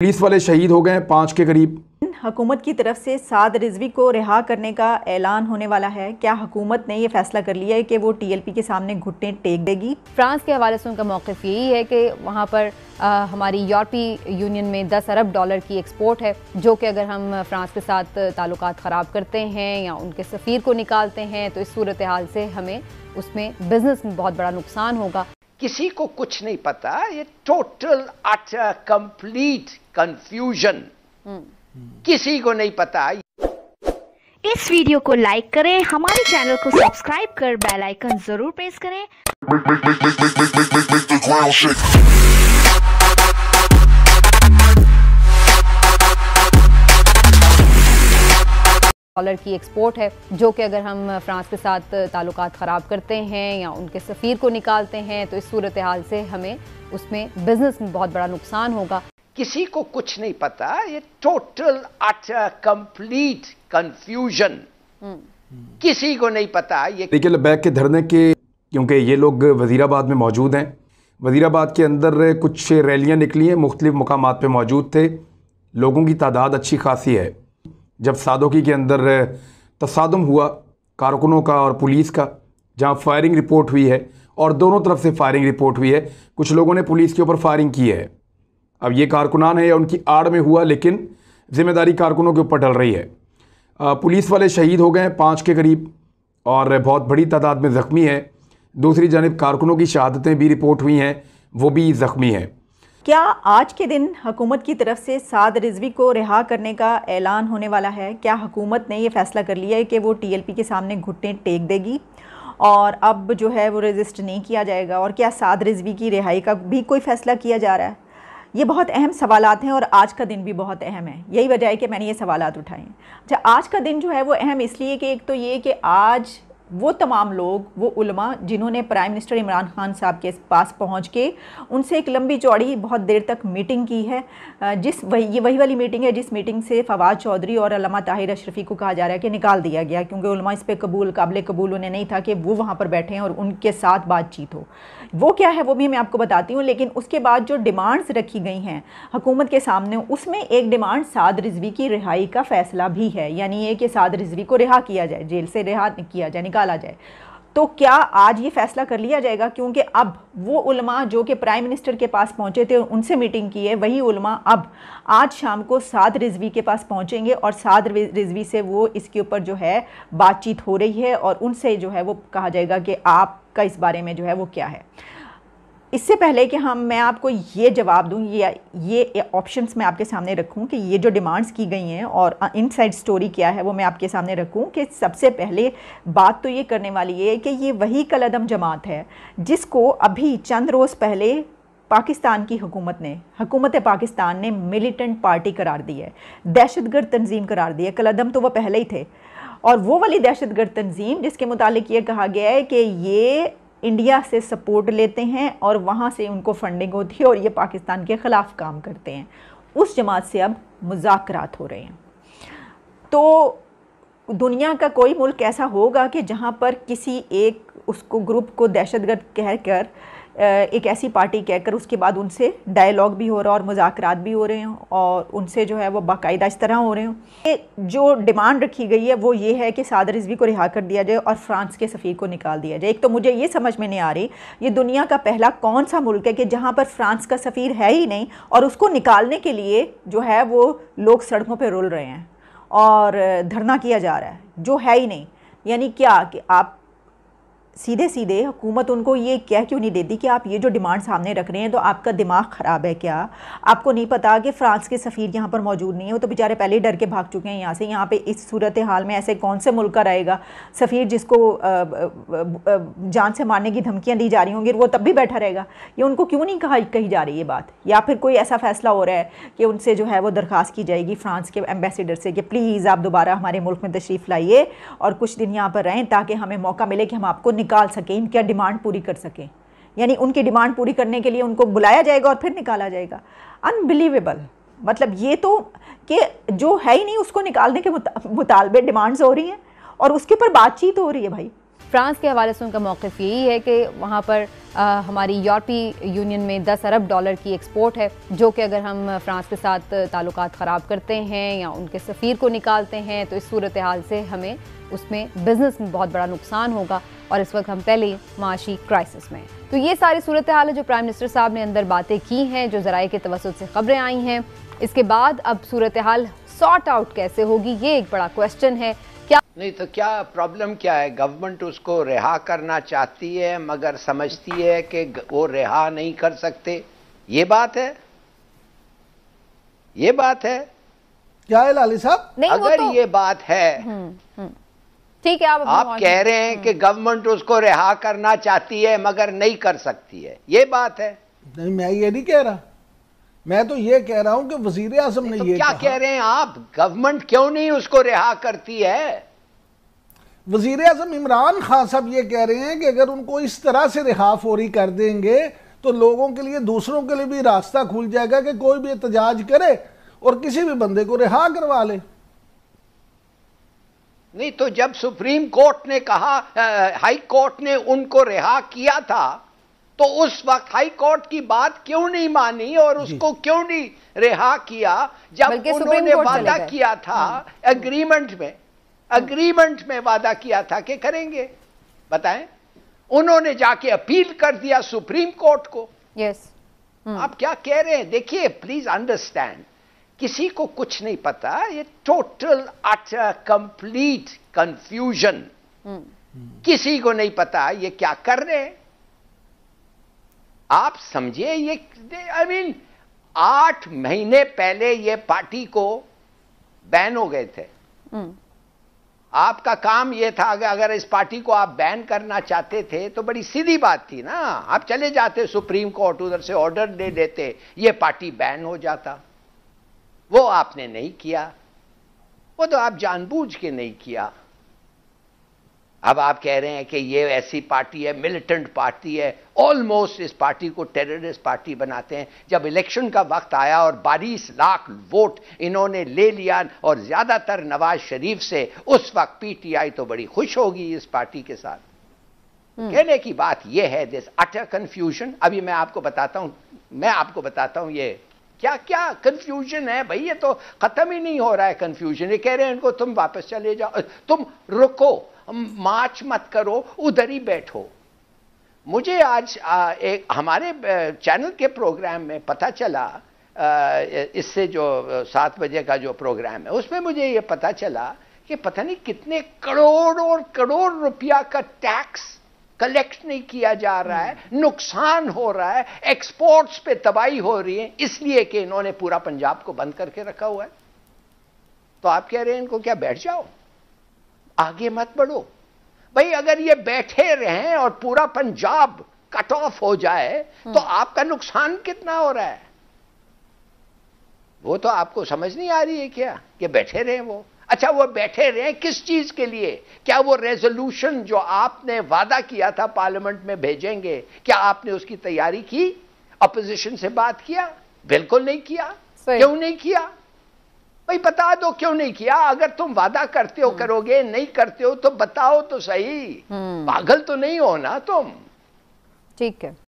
Police वाले शहीद हो गए पाँच के करीब हुकूमत की तरफ से साद रिजवी को रिहा करने का ऐलान होने वाला है क्या हुकूमत ने यह फैसला कर लिया है कि वो टीएलपी के सामने घुटने टेक देगी फ्रांस के हवाले से उनका मौकफ यही है कि वहाँ पर आ, हमारी यूरोपीय यूनियन में 10 अरब डॉलर की एक्सपोर्ट है जो कि अगर हम फ्रांस के साथ ताल्लुक ख़राब करते हैं या उनके सफ़ीर को निकालते हैं तो इस सूरत हाल से हमें उसमें बिज़नेस में बहुत बड़ा नुकसान होगा किसी को कुछ नहीं पता ये टोटल अटर कंप्लीट कंफ्यूजन किसी को नहीं पता इस वीडियो को लाइक करें हमारे चैनल को सब्सक्राइब कर बेल आइकन जरूर प्रेस करें डॉलर की एक्सपोर्ट है जो कि अगर हम फ्रांस के साथ ताल्लुक ख़राब करते हैं या उनके सफ़ीर को निकालते हैं तो इस सूरत हाल से हमें उसमें बिजनेस में बहुत बड़ा नुकसान होगा किसी को कुछ नहीं पता ये टोटल अटर कंप्लीट कंफ्यूजन किसी को नहीं पता ये देखिए लबैक के धरने के क्योंकि ये लोग वजीराबाद में मौजूद हैं वजीराबाद के अंदर कुछ रैलियां निकली हैं मुख्तलिफ मकाम पे मौजूद थे लोगों की तादाद अच्छी खासी है जब सादोकी के अंदर तसादम हुआ कारकुनों का और पुलिस का जहाँ फायरिंग रिपोर्ट हुई है और दोनों तरफ से फायरिंग रिपोर्ट हुई है कुछ लोगों ने पुलिस के ऊपर फायरिंग की है अब ये कारकुनान है या उनकी आड़ में हुआ लेकिन जिम्मेदारी कारकुनों के ऊपर डल रही है पुलिस वाले शहीद हो गए हैं पाँच के करीब और बहुत बड़ी तादाद में ज़ख्मी है दूसरी जानब कारकुनों की शहादतें भी रिपोर्ट हुई हैं वो भी ज़ख्मी हैं क्या आज के दिन हकूमत की तरफ से साद रिजवी को रिहा करने का ऐलान होने वाला है क्या हुकूमत ने यह फ़ैसला कर लिया है कि वो टीएलपी के सामने घुटने टेक देगी और अब जो है वो रजिस्ट नहीं किया जाएगा और क्या साद रिजवी की रिहाई का भी कोई फ़ैसला किया जा रहा है ये बहुत अहम सवाल हैं और आज का दिन भी बहुत अहम है यही वजह है कि मैंने ये सवाल उठाए अच्छा आज का दिन जो है वो अहम इसलिए कि एक तो ये कि आज वो तमाम लोग वो उलमा जिन्होंने प्राइम मिनिस्टर इमरान खान साहब के पास पहुंच के उनसे एक लंबी चौड़ी बहुत देर तक मीटिंग की है जिस वही ये वही वाली मीटिंग है जिस मीटिंग से फवाद चौधरी और अलमा ताहिर अशरफी को कहा जा रहा है कि निकाल दिया गया क्योंकि उलमा इस पर कबूल काबिल कबूल उन्हें नहीं था कि वो वहाँ पर बैठे हैं और उनके साथ बातचीत हो वो क्या है वो भी मैं आपको बताती हूँ लेकिन उसके बाद जो डिमांड्स रखी गई हैं हुकूमत के सामने उसमें एक डिमांड साद रिजवी की रिहाई का फैसला भी है यानी ये कि साद रिजवी को रिहा किया जाए जेल से रिहा किया जाए निकाला जाए तो क्या आज ये फैसला कर लिया जाएगा क्योंकि अब वो उलमा जो कि प्राइम मिनिस्टर के पास पहुंचे थे उनसे मीटिंग की है वही उलमा अब आज शाम को साद रिजवी के पास पहुंचेंगे और साद रिजवी से वो इसके ऊपर जो है बातचीत हो रही है और उनसे जो है वो कहा जाएगा कि आपका इस बारे में जो है वो क्या है इससे पहले कि हम मैं आपको ये जवाब दूँ या ये ऑप्शंस मैं आपके सामने रखूँ कि ये जो डिमांड्स की गई हैं और इनसाइड स्टोरी क्या है वो मैं आपके सामने रखूँ कि सबसे पहले बात तो ये करने वाली है कि ये वही कलदम जमात है जिसको अभी चंद रोज़ पहले पाकिस्तान की हुकूमत ने हकूमत पाकिस्तान ने मिलिटेंट पार्टी करार दी है दहशतगर्द तंजीम करार दी है कलदम तो वह पहले ही थे और वो वाली दहशतगर्द तंजीम जिसके मुतालिक ये कहा गया है कि ये इंडिया से सपोर्ट लेते हैं और वहाँ से उनको फंडिंग होती है और ये पाकिस्तान के ख़िलाफ़ काम करते हैं उस जमात से अब मुजाकर हो रहे हैं तो दुनिया का कोई मुल्क ऐसा होगा कि जहाँ पर किसी एक उसको ग्रुप को दहशतगर्द कह कर एक ऐसी पार्टी कहकर उसके बाद उनसे डायलॉग भी हो रहा और मुजाकरात भी हो रहे हैं और उनसे जो है वो बाकायदा इस तरह हो रहे हों जो डिमांड रखी गई है वो ये है कि सादर रिजवी को रिहा कर दिया जाए और फ्रांस के सफ़ीर को निकाल दिया जाए एक तो मुझे ये समझ में नहीं आ रही ये दुनिया का पहला कौन सा मुल्क है कि जहाँ पर फ्रांस का सफ़ीर है ही नहीं और उसको निकालने के लिए जो है वो लोग सड़कों पर रुल रहे हैं और धरना किया जा रहा है जो है ही नहीं यानी क्या कि आप सीधे सीधे हुकूमत उनको ये कह क्यों नहीं देती कि आप ये जो डिमांड सामने रख रहे हैं तो आपका दिमाग ख़राब है क्या आपको नहीं पता कि फ़्रांस के सफ़ीर यहाँ पर मौजूद नहीं है वो तो बेचारे पहले ही डर के भाग चुके हैं यहाँ से यहाँ पे इस सूरत हाल में ऐसे कौन से मुल्क का रहेगा सफ़ीर जिसको जान से मारने की धमकियाँ दी जा रही होंगी वो तब भी बैठा रहेगा ये उनको क्यों नहीं कहा कही जा रही ये बात या फिर कोई ऐसा फ़ैसला हो रहा है कि उनसे जो है वो दरख्वास्त की जाएगी फ़्रांस के एम्बेसडर से कि प्लीज़ आप दोबारा हमारे मुल्क में तशरीफ़ लाइए और कुछ दिन यहाँ पर रहें ताकि हमें मौका मिले कि हम आपको निकाल सकें इनका डिमांड पूरी कर सकें यानी उनकी डिमांड पूरी करने के लिए उनको बुलाया जाएगा और फिर निकाला जाएगा अनबिलीवेबल मतलब ये तो कि जो है ही नहीं उसको निकालने के मुतालबे डिमांड्स हो रही हैं और उसके ऊपर बातचीत हो रही है भाई फ्रांस के हवाले से उनका मौक़ यही है कि वहाँ पर हमारी यूरोपीय यूनियन में 10 अरब डॉलर की एक्सपोर्ट है जो कि अगर हम फ्रांस के साथ ताल्लुक ख़राब करते हैं या उनके सफ़ीर को निकालते हैं तो इस सूरत हाल से हमें उसमें बिज़नेस में बहुत बड़ा नुकसान होगा और इस वक्त हम पहले माशी क्राइसिस में तो ये सारी सूरत हाल है जो प्राइम मिनिस्टर साहब ने अंदर बातें की हैं जो ज़राए के तवसत से खबरें आई हैं इसके बाद अब सूरत हाल सॉर्ट आउट कैसे होगी ये एक बड़ा क्वेश्चन है नहीं तो क्या प्रॉब्लम क्या है गवर्नमेंट उसको रिहा करना चाहती है मगर समझती है कि वो रिहा नहीं कर सकते ये बात है ये बात है क्या है लाली साहब अगर तो... ये बात है हम्म, हम्म। ठीक है आप आप कह रहे हैं हम्म। कि गवर्नमेंट उसको रिहा करना चाहती है मगर नहीं कर सकती है ये बात है नहीं मैं ये नहीं कह रहा मैं तो ये कह रहा हूं कि वजीर आजम ने तो ये क्या कह रहे हैं आप गवर्नमेंट क्यों नहीं उसको रिहा करती है वजीर अजम इमरान खान साहब ये कह रहे हैं कि अगर उनको इस तरह से रिहा फोरी कर देंगे तो लोगों के लिए दूसरों के लिए भी रास्ता खुल जाएगा कि कोई भी एहतजाज करे और किसी भी बंदे को रिहा करवा ले नहीं तो जब सुप्रीम कोर्ट ने कहा आ, हाई कोर्ट ने उनको रिहा किया था तो उस वक्त हाई कोर्ट की बात क्यों नहीं मानी और उसको क्यों नहीं रिहा किया जब उन्होंने वादा किया था एग्रीमेंट हम्म। में अग्रीमेंट में वादा किया था कि करेंगे बताएं उन्होंने जाके अपील कर दिया सुप्रीम कोर्ट को यस yes. Hmm. आप क्या कह रहे हैं देखिए प्लीज अंडरस्टैंड किसी को कुछ नहीं पता ये टोटल अटर कंप्लीट कंफ्यूजन किसी को नहीं पता ये क्या कर रहे हैं आप समझिए ये आई मीन आठ महीने पहले ये पार्टी को बैन हो गए थे hmm. आपका काम यह था कि अगर इस पार्टी को आप बैन करना चाहते थे तो बड़ी सीधी बात थी ना आप चले जाते सुप्रीम कोर्ट उधर से ऑर्डर दे देते ये पार्टी बैन हो जाता वो आपने नहीं किया वो तो आप जानबूझ के नहीं किया अब आप कह रहे हैं कि ये ऐसी पार्टी है मिलिटेंट पार्टी है ऑलमोस्ट इस पार्टी को टेररिस्ट पार्टी बनाते हैं जब इलेक्शन का वक्त आया और 22 लाख वोट इन्होंने ले लिया और ज़्यादातर नवाज शरीफ से उस वक्त पीटीआई तो बड़ी खुश होगी इस पार्टी के साथ हम्म। कहने की बात यह है दिस अटर कंफ्यूजन अभी मैं आपको बताता हूं मैं आपको बताता हूं ये क्या क्या कंफ्यूजन है भाई ये तो खत्म ही नहीं हो रहा है कंफ्यूजन ये कह रहे हैं इनको तुम वापस चले जाओ तुम रुको मार्च मत करो उधर ही बैठो मुझे आज आ, एक हमारे चैनल के प्रोग्राम में पता चला इससे जो सात बजे का जो प्रोग्राम है उसमें मुझे ये पता चला कि पता नहीं कितने करोड़ और करोड़ रुपया का टैक्स कलेक्ट नहीं किया जा रहा है हम्म। नुकसान हो रहा है एक्सपोर्ट्स पे तबाही हो रही है इसलिए कि इन्होंने पूरा पंजाब को बंद करके रखा हुआ है तो आप कह रहे हैं इनको क्या बैठ जाओ आगे मत बढ़ो भाई अगर ये बैठे रहें और पूरा पंजाब कट ऑफ हो जाए हम्म। तो आपका नुकसान कितना हो रहा है वो तो आपको समझ नहीं आ रही है क्या कि बैठे रहे वो अच्छा वो बैठे रहे किस चीज के लिए क्या वो रेजोल्यूशन जो आपने वादा किया था पार्लियामेंट में भेजेंगे क्या आपने उसकी तैयारी की अपोजिशन से बात किया बिल्कुल नहीं किया क्यों नहीं किया भाई बता दो क्यों नहीं किया अगर तुम वादा करते हो हम्म। करोगे नहीं करते हो तो बताओ तो सही हम्म। पागल तो नहीं हो ना तुम ठीक है